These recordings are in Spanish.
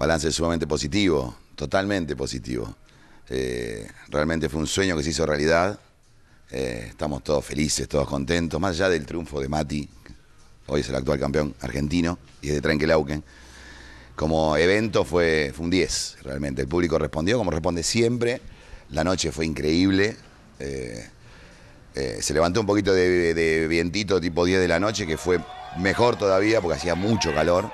balance sumamente positivo, totalmente positivo. Eh, realmente fue un sueño que se hizo realidad. Eh, estamos todos felices, todos contentos, más allá del triunfo de Mati, hoy es el actual campeón argentino y es de Trenkelauken. Como evento fue, un 10, realmente. El público respondió como responde siempre. La noche fue increíble. Eh, se levantó un poquito de, de, vientito tipo 10 de la noche, que fue mejor todavía porque hacía mucho calor.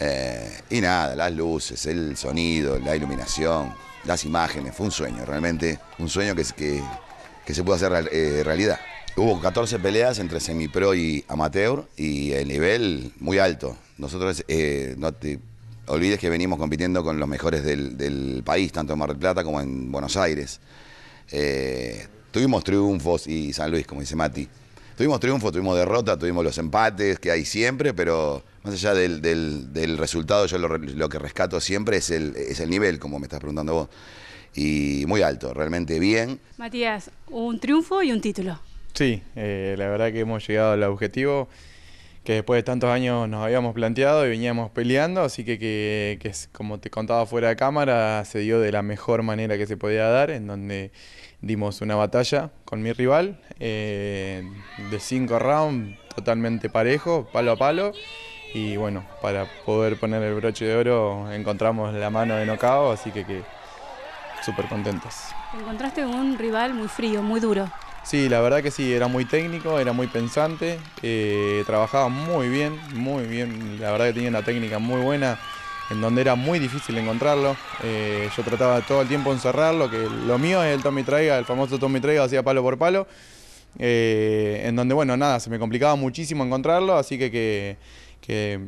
Eh, y nada, las luces, el sonido, la iluminación, las imágenes, fue un sueño realmente, un sueño que, que, que se pudo hacer eh, realidad. Hubo 14 peleas entre semipro y amateur y el nivel muy alto. Nosotros, eh, no te olvides que venimos compitiendo con los mejores del, del país, tanto en Mar del Plata como en Buenos Aires. tuvimos triunfos y San Luis, como dice Mati. Tuvimos triunfo, tuvimos derrota, tuvimos los empates que hay siempre, pero más allá del, del, del resultado, yo lo, lo, que rescato siempre es el, es el nivel, como me estás preguntando vos. Y muy alto, realmente bien. Matías, un triunfo y un título. Sí, eh, la verdad que hemos llegado al objetivo que después de tantos años nos habíamos planteado y veníamos peleando, así que, que, que, como te contaba fuera de cámara, se dio de la mejor manera que se podía dar, en donde dimos una batalla con mi rival, eh, de cinco rounds, totalmente parejo, palo a palo. Y bueno, para poder poner el broche de oro encontramos la mano de Nocao, así que, que súper contentos. encontraste un rival muy frío, muy duro. Sí, la verdad que sí, era muy técnico, era muy pensante, eh, trabajaba muy bien, muy bien, la verdad que tenía una técnica muy buena, en donde era muy difícil encontrarlo. Eh, yo trataba todo el tiempo encerrarlo, que lo mío es el Tommy Traiga, el famoso Tommy Traiga, hacía palo por palo. Eh, en donde, bueno, nada, se me complicaba muchísimo encontrarlo, así que, que,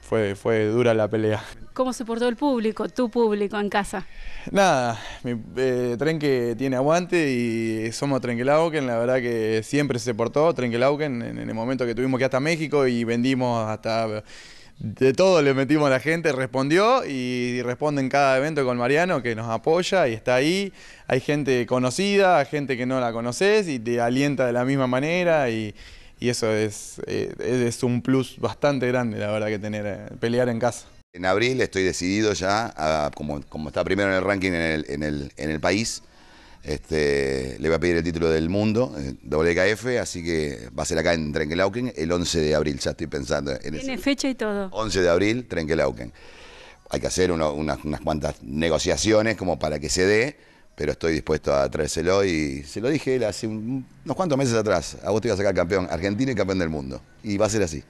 fue, fue, dura la pelea. ¿Cómo se portó el público, tu público en casa? Nada, mi eh, tren que tiene aguante y somos Trenquelauquen, la verdad que siempre se portó Trenquelauken en, en el momento que tuvimos que ir hasta México y vendimos hasta de todo le metimos a la gente, respondió y responde en cada evento con Mariano que nos apoya y está ahí. Hay gente conocida, gente que no la conoces y te alienta de la misma manera y, eso es, eh, es, un plus bastante grande, la verdad, que tener, eh, pelear en casa. En abril estoy decidido ya, como, está primero en el ranking en el país, este, le va a pedir el título del mundo, eh, WKF, así que va a ser acá en Trenkelauken el 11 de abril, ya estoy pensando en Tiene fecha y todo. 11 de abril, Trenkelauken. Hay que hacer unas, cuantas negociaciones como para que se dé, pero estoy dispuesto a traérselo y se lo dije él hace unos cuantos meses atrás. A vos te a sacar campeón argentino y campeón del mundo. Y va a ser así.